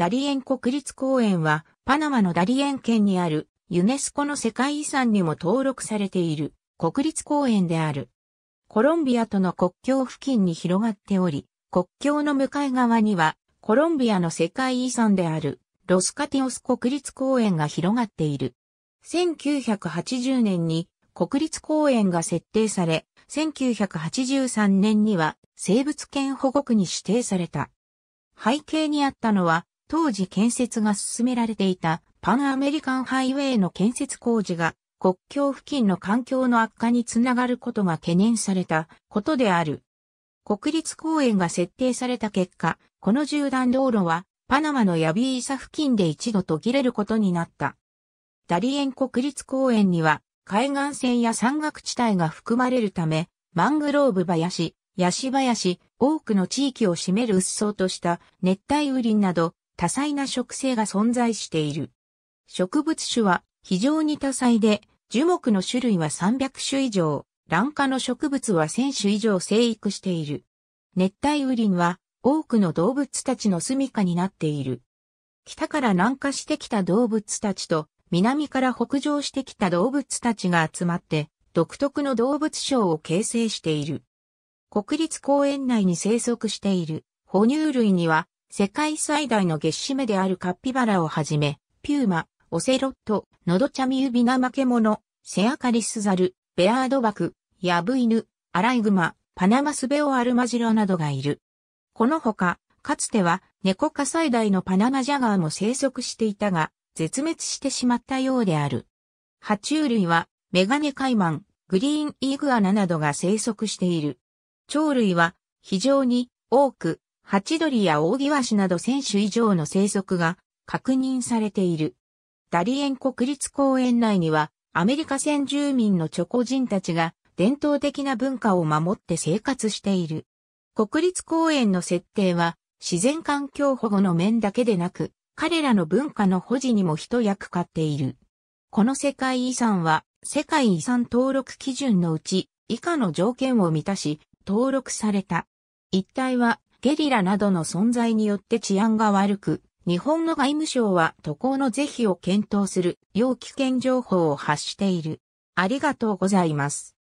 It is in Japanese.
ダリエン国立公園は、パナマのダリエン県にある、ユネスコの世界遺産にも登録されている、国立公園である。コロンビアとの国境付近に広がっており、国境の向かい側には、コロンビアの世界遺産である、ロスカティオス国立公園が広がっている。1980年に国立公園が設定され、1983年には生物圏保護区に指定された。背景にあったのは、当時建設が進められていたパンアメリカンハイウェイの建設工事が国境付近の環境の悪化につながることが懸念されたことである。国立公園が設定された結果、この縦断道路はパナマのヤビーサ付近で一度途切れることになった。ダリエン国立公園には海岸線や山岳地帯が含まれるため、マングローブ林、ヤシ林、多くの地域を占めるうっそうとした熱帯雨林など多彩な植生が存在している。植物種は非常に多彩で、樹木の種類は300種以上、卵化の植物は1000種以上生育している。熱帯雨林は多くの動物たちの住処になっている。北から南下してきた動物たちと南から北上してきた動物たちが集まって独特の動物省を形成している。国立公園内に生息している哺乳類には世界最大の月締めであるカッピバラをはじめ、ピューマ、オセロット、ノドチャミユビナマケモノ、セアカリスザル、ベアードバク、ヤブイヌ、アライグマ、パナマスベオアルマジロなどがいる。このほか、かつてはネコ科最大のパナマジャガーも生息していたが、絶滅してしまったようである。爬虫類はメガネカイマン、グリーンイーグアナなどが生息している。鳥類は非常に多くハチドリやオオギワシなど1000種以上の生息が確認されている。ダリエン国立公園内には、アメリカ先住民のチョコ人たちが伝統的な文化を守って生活している。国立公園の設定は自然環境保護の面だけでなく、彼らの文化の保持にも一役買っている。この世界遺産は世界遺産登録基準のうち以下の条件を満たし登録された。一帯はゲリラなどの存在によって治安が悪く、日本の外務省は渡航の是非を検討する要危険情報を発している。ありがとうございます。